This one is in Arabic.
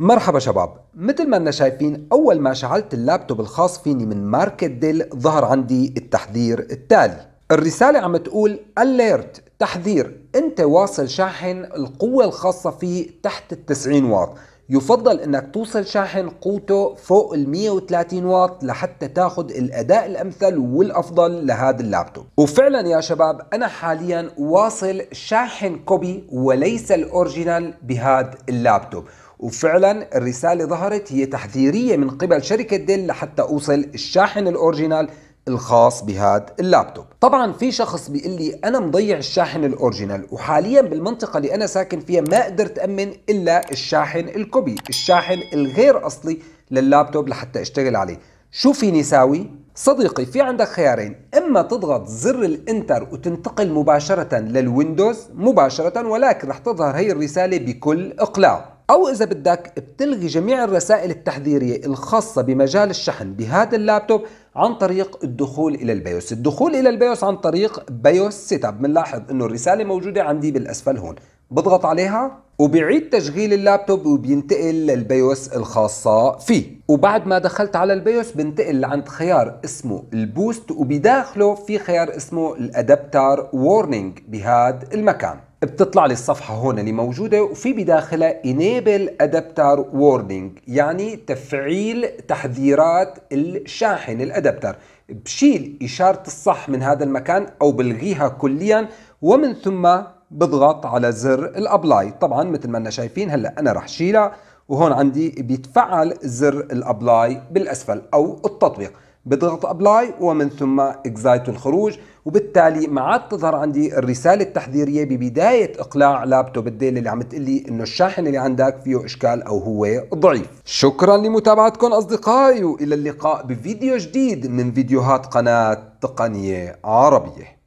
مرحبا شباب مثل ما انا شايفين اول ما شعلت اللابتوب الخاص فيني من ماركة ديل ظهر عندي التحذير التالي الرسالة عم تقول اليرت تحذير انت واصل شاحن القوة الخاصة فيه تحت ال 90 واط يفضل انك توصل شاحن قوته فوق ال 130 واط لحتى تاخذ الاداء الامثل والافضل لهذا اللابتوب وفعلا يا شباب انا حاليا واصل شاحن كوبي وليس الاورجينال بهذا اللابتوب وفعلا الرسالة ظهرت هي تحذيرية من قبل شركة ديل لحتى أوصل الشاحن الأورجينال الخاص بهذا اللابتوب طبعا في شخص بيقول لي انا مضيع الشاحن الاورجينال وحاليا بالمنطقه اللي انا ساكن فيها ما قدرت امن الا الشاحن الكوبي الشاحن الغير اصلي لللابتوب لحتى اشتغل عليه شو فيني ساوي صديقي في عندك خيارين اما تضغط زر الانتر وتنتقل مباشره للويندوز مباشره ولكن رح تظهر هي الرساله بكل اقلاع أو إذا بدك بتلغي جميع الرسائل التحذيرية الخاصة بمجال الشحن بهذا اللابتوب عن طريق الدخول إلى البيوس الدخول إلى البيوس عن طريق بيوس سيت اب بنلاحظ إنه الرسالة موجودة عندي بالأسفل هون بضغط عليها وبيعيد تشغيل اللابتوب وبينتقل للبيوس الخاصة فيه وبعد ما دخلت على البيوس بنتقل لعند خيار اسمه البوست وبداخله في خيار اسمه الادابتر وورنينج بهذا المكان بتطلع لي الصفحة هون اللي يعني موجودة وفي بداخلها Enable Adapter Warning يعني تفعيل تحذيرات الشاحن الأدابتر بشيل إشارة الصح من هذا المكان أو بلغيها كليا ومن ثم بضغط على زر الأبلاي طبعا مثل ما أنا شايفين هلأ أنا رح شيلها وهون عندي بيتفعل زر الأبلاي بالأسفل أو التطبيق بضغط ابلاي ومن ثم اكزايت الخروج وبالتالي ما عاد تظهر عندي الرساله التحذيريه ببدايه اقلاع لابتوب الديل اللي عم تقلي انه الشاحن اللي عندك فيه اشكال او هو ضعيف شكرا لمتابعتكم اصدقائي والى اللقاء بفيديو جديد من فيديوهات قناه تقنيه عربيه